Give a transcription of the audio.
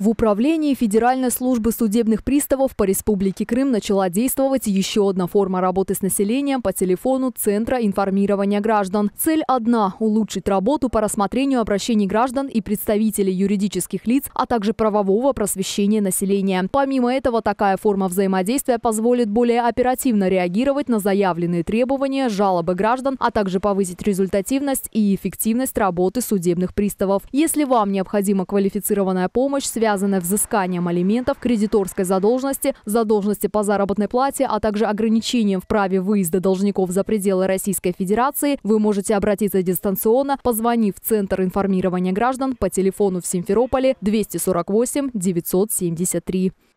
В управлении Федеральной службы судебных приставов по Республике Крым начала действовать еще одна форма работы с населением по телефону Центра информирования граждан. Цель одна – улучшить работу по рассмотрению обращений граждан и представителей юридических лиц, а также правового просвещения населения. Помимо этого, такая форма взаимодействия позволит более оперативно реагировать на заявленные требования, жалобы граждан, а также повысить результативность и эффективность работы судебных приставов. Если вам необходима квалифицированная помощь, связь обязаны взысканием алиментов, кредиторской задолженности, задолженности по заработной плате, а также ограничением в праве выезда должников за пределы Российской Федерации, вы можете обратиться дистанционно, позвонив в Центр информирования граждан по телефону в Симферополе 248 973.